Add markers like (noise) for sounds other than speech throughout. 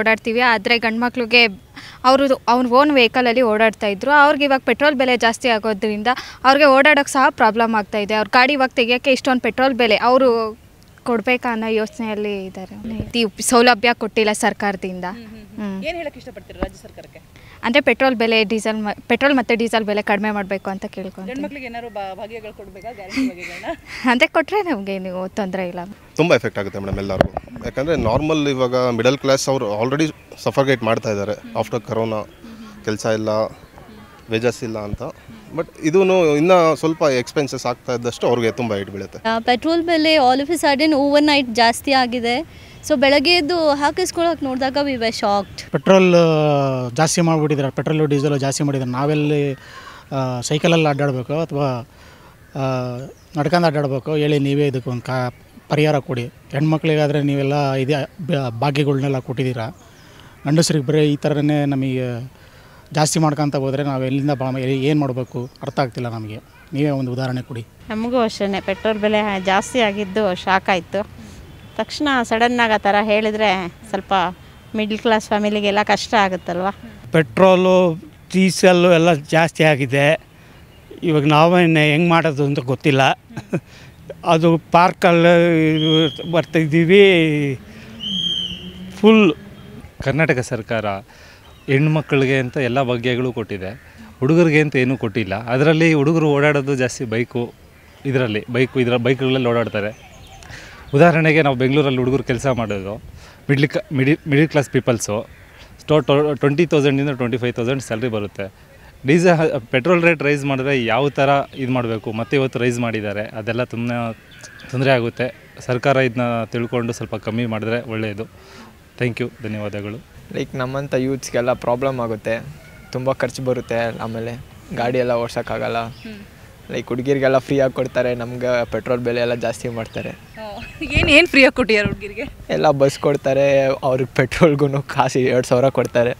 ಓಡಾಡ್ತೀವಿ ಆದರೆ ಗಂಡು ಮಕ್ಕಳಿಗೆ ಅವರು ಅವ್ನ ಓನ್ ವೆಹಿಕಲಲ್ಲಿ ಓಡಾಡ್ತಾ ಇದ್ರು ಅವ್ರಿಗೆ ಇವಾಗ ಪೆಟ್ರೋಲ್ ಬೆಲೆ ಜಾಸ್ತಿ ಆಗೋದ್ರಿಂದ ಅವ್ರಿಗೆ ಓಡಾಡೋಕ್ಕೆ ಸಹ ಪ್ರಾಬ್ಲಮ್ ಆಗ್ತಾಯಿದೆ ಅವ್ರ ಗಾಡಿ ಇವಾಗ ತೆಗಿಯೋಕ್ಕೆ ಇಷ್ಟೊಂದು ಪೆಟ್ರೋಲ್ ಬೆಲೆ ಅವರು ಕೊಡ್ಬೇಕಾ ಅನ್ನೋ ಯೋಚನೆಯಲ್ಲಿ ಇದ್ದಾರೆ ಸೌಲಭ್ಯ ಕೊಟ್ಟಿಲ್ಲ ಸರ್ಕಾರದಿಂದ ಏನು ರಾಜ್ಯ ಸರ್ಕಾರಕ್ಕೆ ಅಂದರೆ ಪೆಟ್ರೋಲ್ ಬೆಲೆ ಡೀಸೆಲ್ ಪೆಟ್ರೋಲ್ ಮತ್ತೆ ಡೀಸೆಲ್ ಬೆಲೆ ಕಡಿಮೆ ಮಾಡಬೇಕು ಅಂತ ಕೇಳ್ಕೊಂಡು (laughs) ಕೊಟ್ರೆ ಕೊಟ್ಟರೆ ನಮಗೆ ನೀವು ತೊಂದರೆ ಇಲ್ಲ ತುಂಬಾ ಎಫೆಕ್ಟ್ ಆಗುತ್ತೆ ಮೇಡಮ್ ಎಲ್ಲರಿಗೂ ಯಾಕಂದ್ರೆ ನಾರ್ಮಲ್ ಇವಾಗ ಮಿಡಲ್ ಕ್ಲಾಸ್ ಅವರು ಆಲ್ರೆಡಿ ಸಫರ್ಗೇಟ್ ಮಾಡ್ತಾ ಇದ್ದಾರೆ ಆಫ್ಟರ್ ಕರೋನಾ ಕೆಲಸ ಇಲ್ಲ ವೇಜಸ್ ಇಲ್ಲ ಅಂತ ಬಟ್ ಇದೂ ಇನ್ನೂ ಸ್ವಲ್ಪ ಎಕ್ಸ್ಪೆನ್ಸಸ್ ಆಗ್ತಾ ಇದ್ದಷ್ಟು ಅವ್ರಿಗೆ ತುಂಬ ಏಟ್ ಬೀಳುತ್ತೆ ಪೆಟ್ರೋಲ್ ಬೆಲೆ all of a sudden overnight ಜಾಸ್ತಿ ಆಗಿದೆ ಸೊ ಬೆಳಗ್ಗೆ ಎದ್ದು ಹಾಕಿಸ್ಕೊಳ್ಳೋಕೆ ನೋಡಿದಾಗ ವಿ ವೆ ಶಾಕ್ಡ್ ಪೆಟ್ರೋಲ್ ಜಾಸ್ತಿ ಮಾಡಿಬಿಟ್ಟಿದ್ದಾರೆ ಪೆಟ್ರೋಲು ಡೀಸೆಲ್ ಜಾಸ್ತಿ ಮಾಡಿದ್ದಾರೆ ನಾವೆಲ್ಲಿ ಸೈಕಲಲ್ಲಿ ಅಡ್ಡಾಡಬೇಕು ಅಥವಾ ನಡ್ಕೊಂಡು ಅಡ್ಡಾಡಬೇಕು ಹೇಳಿ ನೀವೇ ಇದಕ್ಕೆ ಒಂದು ಕಾ ಪರಿಹಾರ ಕೊಡಿ ಹೆಣ್ಮಕ್ಳಿಗಾದರೆ ನೀವೆಲ್ಲ ಇದೇ ಭಾಗ್ಯಗಳನ್ನೆಲ್ಲ ಕೊಟ್ಟಿದ್ದೀರಾ ಗಂಡಸರಿಗೆ ಬರೀ ಈ ಥರನೇ ನಮಗೆ ಜಾಸ್ತಿ ಮಾಡ್ಕೊಂತ ಹೋದರೆ ನಾವು ಎಲ್ಲಿಂದ ಏನು ಮಾಡಬೇಕು ಅರ್ಥ ಆಗ್ತಿಲ್ಲ ನಮಗೆ ನೀವೇ ಒಂದು ಉದಾಹರಣೆ ಕೊಡಿ ನಮಗೂ ಅಷ್ಟೇ ಪೆಟ್ರೋಲ್ ಬೆಲೆ ಜಾಸ್ತಿ ಆಗಿದ್ದು ಶಾಕ್ ಆಯಿತು ತಕ್ಷಣ ಸಡನ್ನಾಗಿ ಆ ಥರ ಹೇಳಿದರೆ ಸ್ವಲ್ಪ ಮಿಡ್ಲ್ ಕ್ಲಾಸ್ ಫ್ಯಾಮಿಲಿಗೆಲ್ಲ ಕಷ್ಟ ಆಗುತ್ತಲ್ವ ಪೆಟ್ರೋಲು ಡೀಸೆಲ್ಲು ಎಲ್ಲ ಜಾಸ್ತಿ ಆಗಿದೆ ಇವಾಗ ನಾವೇ ಹೆಂಗೆ ಮಾಡೋದು ಅಂತ ಗೊತ್ತಿಲ್ಲ ಅದು ಪಾರ್ಕಲ್ಲಿ ಬರ್ತಿದ್ದೀವಿ ಫುಲ್ ಕರ್ನಾಟಕ ಸರ್ಕಾರ ಮಕ್ಕಳಿಗೆ ಅಂತ ಎಲ್ಲ ಭಾಗ್ಯಗಳು ಕೊಟ್ಟಿದೆ ಹುಡುಗರಿಗೆ ಅಂತ ಏನೂ ಕೊಟ್ಟಿಲ್ಲ ಅದರಲ್ಲಿ ಹುಡುಗರು ಓಡಾಡೋದು ಜಾಸ್ತಿ ಬೈಕು ಇದರಲ್ಲಿ ಬೈಕು ಇದರ ಬೈಕ್ಗಳಲ್ಲಿ ಓಡಾಡ್ತಾರೆ ಉದಾಹರಣೆಗೆ ನಾವು ಬೆಂಗಳೂರಲ್ಲಿ ಹುಡುಗರು ಕೆಲಸ ಮಾಡೋದು ಮಿಡ್ಲ್ ಕ ಮಿಡಿ ಮಿಡಿಲ್ ಕ್ಲಾಸ್ ಪೀಪಲ್ಸು ಸ್ಟೋ ಟ್ವೆಂಟಿ ತೌಸಂಡಿಂದ ಟ್ವೆಂಟಿ ಫೈವ್ ತೌಸಂಡ್ ಸ್ಯಾಲ್ರಿ ಬರುತ್ತೆ ಡೀಸೆಲ್ ಪೆಟ್ರೋಲ್ ರೇಟ್ ರೈಸ್ ಮಾಡಿದ್ರೆ ಯಾವ ಥರ ಇದು ಮಾಡಬೇಕು ಮತ್ತೆ ಇವತ್ತು ರೈಸ್ ಮಾಡಿದ್ದಾರೆ ಅದೆಲ್ಲ ತುಂಬ ತೊಂದರೆ ಆಗುತ್ತೆ ಸರ್ಕಾರ ಇದನ್ನ ತಿಳ್ಕೊಂಡು ಸ್ವಲ್ಪ ಕಮ್ಮಿ ಮಾಡಿದ್ರೆ ಒಳ್ಳೆಯದು ಥ್ಯಾಂಕ್ ಯು ಧನ್ಯವಾದಗಳು ಲೈಕ್ ನಮ್ಮಂಥ ಯೂತ್ಸ್ಗೆಲ್ಲ ಪ್ರಾಬ್ಲಮ್ ಆಗುತ್ತೆ ತುಂಬ ಖರ್ಚು ಬರುತ್ತೆ ಆಮೇಲೆ ಗಾಡಿ ಎಲ್ಲ ಓಡ್ಸೋಕ್ಕಾಗಲ್ಲ ಲೈಕ್ ಹುಡುಗಿರಿಗೆಲ್ಲ ಆಗಿ ಕೊಡ್ತಾರೆ ನಮ್ಗೆ ಪೆಟ್ರೋಲ್ ಬೆಲೆ ಎಲ್ಲ ಜಾಸ್ತಿ ಮಾಡ್ತಾರೆ ಏನು ಏನು ಕೊಟ್ಟಿದ್ದಾರೆ ಹುಡುಗಿರಿಗೆ ಎಲ್ಲ ಬಸ್ ಕೊಡ್ತಾರೆ ಅವ್ರಿಗೆ ಪೆಟ್ರೋಲ್ಗೂ ಕಾಸು ಎರಡು ಸಾವಿರ ಕೊಡ್ತಾರೆ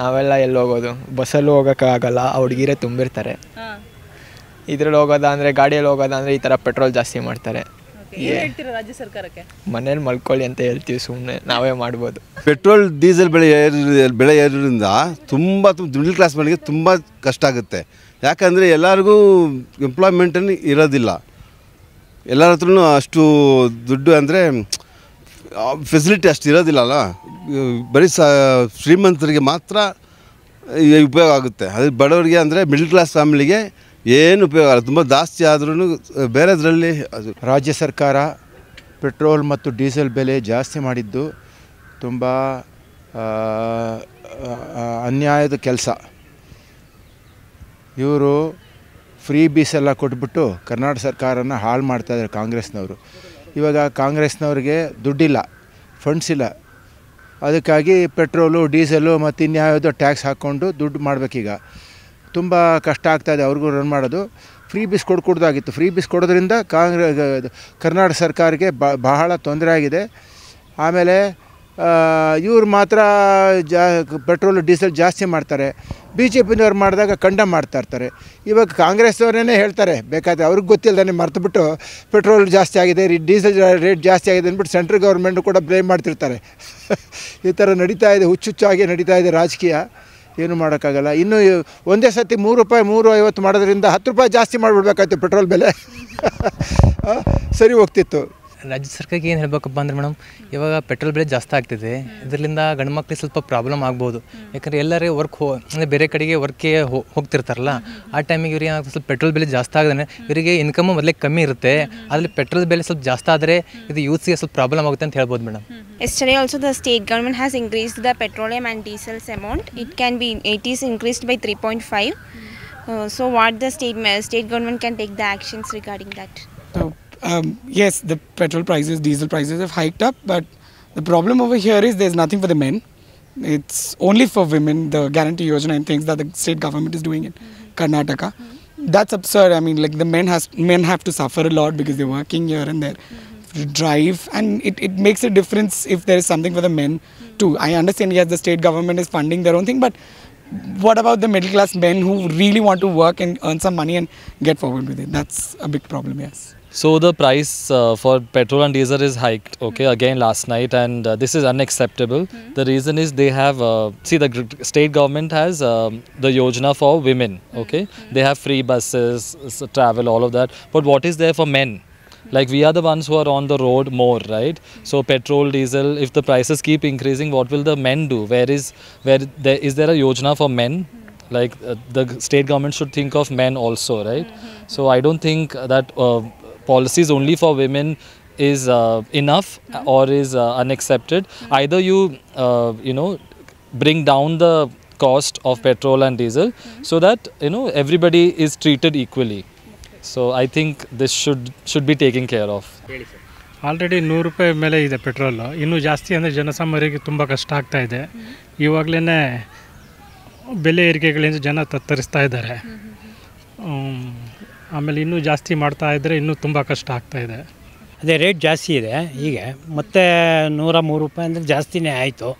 ನಾವೆಲ್ಲ ಎಲ್ಲಿ ಹೋಗೋದು ಬಸ್ಸಲ್ಲೂ ಹೋಗೋಕ್ಕಾಗಲ್ಲ ಆ ಹುಡುಗಿರೇ ತುಂಬಿರ್ತಾರೆ ಇದ್ರಲ್ಲಿ ಹೋಗೋದಂದರೆ ಗಾಡಿಯಲ್ಲಿ ಅಂದ್ರೆ ಈ ಥರ ಪೆಟ್ರೋಲ್ ಜಾಸ್ತಿ ಮಾಡ್ತಾರೆ ರಾಜ್ಯ ಸರ್ಕಾರಕ್ಕೆ ಮನೇಲಿ ಮಲ್ಕೊಳ್ಳಿ ಅಂತ ಹೇಳ್ತೀವಿ ಸುಮ್ಮನೆ ನಾವೇ ಮಾಡ್ಬೋದು ಪೆಟ್ರೋಲ್ ಡೀಸೆಲ್ ಬೆಳೆ ಏರಿ ಬೆಳೆ ಏರೋದ್ರಿಂದ ತುಂಬ ಮಿಡ್ಲ್ ಕ್ಲಾಸ್ ಮನೆಗೆ ತುಂಬ ಕಷ್ಟ ಆಗುತ್ತೆ ಯಾಕಂದರೆ ಎಲ್ಲರಿಗೂ ಎಂಪ್ಲಾಯ್ಮೆಂಟನ್ನು ಇರೋದಿಲ್ಲ ಎಲ್ಲರ ಹತ್ರನು ಅಷ್ಟು ದುಡ್ಡು ಅಂದರೆ ಫೆಸಿಲಿಟಿ ಅಷ್ಟು ಇರೋದಿಲ್ಲ ಅಲ್ಲ ಬರೀ ಸ ಶ್ರೀಮಂತರಿಗೆ ಮಾತ್ರ ಉಪಯೋಗ ಆಗುತ್ತೆ ಅದು ಬಡವರಿಗೆ ಅಂದರೆ ಮಿಡ್ಲ್ ಕ್ಲಾಸ್ ಫ್ಯಾಮಿಲಿಗೆ ಏನು ಉಪಯೋಗ ಆಗಲ್ಲ ತುಂಬ ಜಾಸ್ತಿ ಆದ್ರೂ ಬೇರೆದರಲ್ಲಿ ಅದು ರಾಜ್ಯ ಸರ್ಕಾರ ಪೆಟ್ರೋಲ್ ಮತ್ತು ಡೀಸೆಲ್ ಬೆಲೆ ಜಾಸ್ತಿ ಮಾಡಿದ್ದು ತುಂಬ ಅನ್ಯಾಯದ ಕೆಲಸ ಇವರು ಫ್ರೀ ಬೀಸೆಲ್ಲ ಕೊಟ್ಬಿಟ್ಟು ಕರ್ನಾಟಕ ಸರ್ಕಾರನ ಹಾಳು ಮಾಡ್ತಾಯಿದ್ದಾರೆ ಕಾಂಗ್ರೆಸ್ನವರು ಇವಾಗ ಕಾಂಗ್ರೆಸ್ನವ್ರಿಗೆ ದುಡ್ಡಿಲ್ಲ ಫಂಡ್ಸ್ ಇಲ್ಲ ಅದಕ್ಕಾಗಿ ಪೆಟ್ರೋಲು ಡೀಸೆಲು ಮತ್ತು ಇನ್ಯಾವುದೋ ಟ್ಯಾಕ್ಸ್ ಹಾಕ್ಕೊಂಡು ದುಡ್ಡು ಮಾಡಬೇಕೀಗ ತುಂಬ ಕಷ್ಟ ಆಗ್ತಾ ಇದೆ ಅವ್ರಿಗೂ ರನ್ ಮಾಡೋದು ಫ್ರೀ ಬೀಸ್ ಕೊಡ್ಕೊಡ್ದಾಗಿತ್ತು ಫ್ರೀ ಬೀಸ್ ಕೊಡೋದ್ರಿಂದ ಕಾಂಗ್ರೆ ಕರ್ನಾಟಕ ಸರ್ಕಾರಕ್ಕೆ ಬಹಳ ತೊಂದರೆ ಆಗಿದೆ ಆಮೇಲೆ ಇವ್ರು ಮಾತ್ರ ಜಾ ಪೆಟ್ರೋಲು ಡೀಸೆಲ್ ಜಾಸ್ತಿ ಮಾಡ್ತಾರೆ ಬಿ ಜೆ ಪಿನವ್ರು ಮಾಡಿದಾಗ ಕಂಡ ಮಾಡ್ತಾ ಇರ್ತಾರೆ ಇವಾಗ ಕಾಂಗ್ರೆಸ್ನವ್ರೇ ಹೇಳ್ತಾರೆ ಬೇಕಾದರೆ ಅವ್ರಿಗೆ ಗೊತ್ತಿಲ್ಲದೇ ಮರ್ತುಬಿಟ್ಟು ಪೆಟ್ರೋಲ್ ಜಾಸ್ತಿ ಆಗಿದೆ ಡೀಸೆಲ್ ರೇಟ್ ಜಾಸ್ತಿ ಆಗಿದೆ ಅಂದ್ಬಿಟ್ಟು ಸೆಂಟ್ರಲ್ ಗೌರ್ಮೆಂಟು ಕೂಡ ಬ್ಲೇಮ್ ಮಾಡ್ತಿರ್ತಾರೆ (laughs) ಈ ಥರ ನಡೀತಾ ಇದೆ ಹುಚ್ಚುಚ್ಚಾಗಿ ನಡೀತಾ ಇದೆ ರಾಜಕೀಯ ಏನು ಮಾಡೋಕ್ಕಾಗಲ್ಲ ಇನ್ನು ಒಂದೇ ಸರ್ತಿ ಮೂರು ರೂಪಾಯಿ ಮೂರು ಐವತ್ತು ಮಾಡೋದ್ರಿಂದ ಹತ್ತು ರೂಪಾಯಿ ಜಾಸ್ತಿ ಮಾಡಿಬಿಡ್ಬೇಕಾಯ್ತು ಪೆಟ್ರೋಲ್ ಬೆಲೆ (laughs) ಸರಿ ಹೋಗ್ತಿತ್ತು ರಾಜ್ಯ ಸರ್ಕಾರಕ್ಕೆ ಏನು ಹೇಳಬೇಕಪ್ಪ ಅಂದ್ರೆ ಮೇಡಮ್ ಇವಾಗ ಪೆಟ್ರೋಲ್ ಬೆಲೆ ಜಾಸ್ತಿ ಆಗ್ತಿದೆ ಇದರಿಂದ ಗಂಡು ಮಕ್ಳಿಗೆ ಸ್ವಲ್ಪ ಪ್ರಾಬ್ಲಮ್ ಆಗ್ಬೋದು ಯಾಕಂದರೆ ಎಲ್ಲರೇ ವರ್ಕ್ ಹೋ ಅಂದರೆ ಬೇರೆ ಕಡೆಗೆ ವರ್ಕ್ಗೆ ಹೋಗ್ತಿರ್ತಾರಲ್ಲ ಆ ಟೈಮಿಗೆ ಇವ್ರಿಗೆ ಸ್ವಲ್ಪ ಪೆಟ್ರೋಲ್ ಬೆಲೆ ಜಾಸ್ತಿ ಆಗದೆ ಇವರಿಗೆ ಇನ್ಕಮ್ ಮೊದಲೇ ಕಮ್ಮಿ ಇರುತ್ತೆ ಅದರಲ್ಲಿ ಪೆಟ್ರೋಲ್ ಬೆಲೆ ಸ್ವಲ್ಪ ಜಾಸ್ತಿ ಆದರೆ ಇದು ಯೂತ್ಸ್ಗೆ ಸ್ವಲ್ಪ ಪ್ರಾಬ್ಲಮ್ ಆಗುತ್ತೆ ಅಂತ ಹೇಳ್ಬೋದು madam also the state government has increase the the and diesels amount it can be at is increased by three 3.5. Five so what state state state government can take the actions regarding that um, yes, the petrol prices, diesel prices have hiked up, but the problem over here is there's nothing for the men. It's only for women, the guarantee yojana and things that the state government is doing in mm -hmm. Karnataka. Mm -hmm. That's absurd. I mean, like the men has men have to suffer a lot because they're working here and there. Mm -hmm. drive and it, it makes a difference if there is something for the men mm-hmm. too. I understand yes the state government is funding their own thing but what about the middle class men who really want to work and earn some money and get forward with it? That's a big problem, yes. So the price uh, for petrol and diesel is hiked, okay, mm again last night and uh, this is unacceptable. Mm The reason is they have, uh, see the state government has um, the Yojana for women, hmm. okay. Mm They have free buses, travel, all of that. But what is there for men? Like we are the ones who are on the road more, right? So petrol, diesel, if the prices keep increasing, what will the men do? Where is where there is there a yojana for men? Like uh, the state government should think of men also, right? So I don't think that uh, policies only for women is uh, enough or is uh, unaccepted. Either you uh, you know bring down the cost of petrol and diesel so that you know everybody is treated equally. So I think this should should be taking care of already ನೂರು ರೂಪಾಯಿ ಮೇಲೆ ಇದೆ petrol ಇನ್ನೂ ಜಾಸ್ತಿ ಅಂದರೆ ಜನಸಾಮಾನ್ಯರಿಗೆ ತುಂಬ ಕಷ್ಟ ಆಗ್ತಾ ಇದೆ ಇವಾಗಲೇ ಬೆಲೆ ಏರಿಕೆಗಳಿಂದ ಜನ ತತ್ತರಿಸ್ತಾ ಇದ್ದಾರೆ ಆಮೇಲೆ ಇನ್ನೂ ಜಾಸ್ತಿ ಮಾಡ್ತಾ ಇದ್ದರೆ ಇನ್ನೂ ತುಂಬ ಕಷ್ಟ ಆಗ್ತಾ ಇದೆ ಅದೇ ರೇಟ್ ಜಾಸ್ತಿ ಇದೆ ಹೀಗೆ ಮತ್ತೆ ನೂರ ಮೂರು ರೂಪಾಯಿ ಅಂದರೆ ಜಾಸ್ತಿನೇ ಆಯಿತು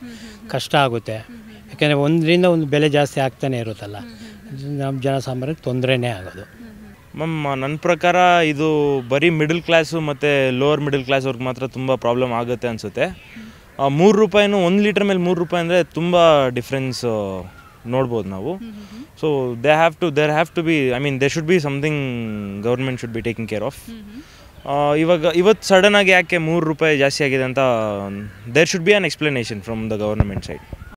ಕಷ್ಟ ಆಗುತ್ತೆ ಯಾಕೆಂದರೆ ಒಂದರಿಂದ ಒಂದು ಬೆಲೆ ಜಾಸ್ತಿ ಆಗ್ತಾನೆ ಇರುತ್ತಲ್ಲ ನಮ್ಮ ಜನಸಾಮಾನ್ಯರಿಗೆ ತೊಂದರೆನೇ ಆಗೋದು ಮ್ಯಾಮ್ ನನ್ನ ಪ್ರಕಾರ ಇದು ಬರೀ ಮಿಡಲ್ ಕ್ಲಾಸು ಮತ್ತು ಲೋವರ್ ಮಿಡಲ್ ಕ್ಲಾಸ್ ಮಾತ್ರ ತುಂಬ ಪ್ರಾಬ್ಲಮ್ ಆಗುತ್ತೆ ಅನಿಸುತ್ತೆ ಮೂರು ರೂಪಾಯಿನೂ ಒಂದು ಲೀಟ್ರ್ ಮೇಲೆ ಮೂರು ರೂಪಾಯಿ ಅಂದರೆ ತುಂಬ ಡಿಫ್ರೆನ್ಸ್ ನೋಡ್ಬೋದು ನಾವು so they have to there have to be I mean they should be something government should be taking care of ಇವಾಗ ಇವತ್ತು ಸಡನ್ ಆಗಿ ಯಾಕೆ ಮೂರು ರೂಪಾಯಿ ಜಾಸ್ತಿ ಆಗಿದೆ ಅಂತ there should be an explanation from the government side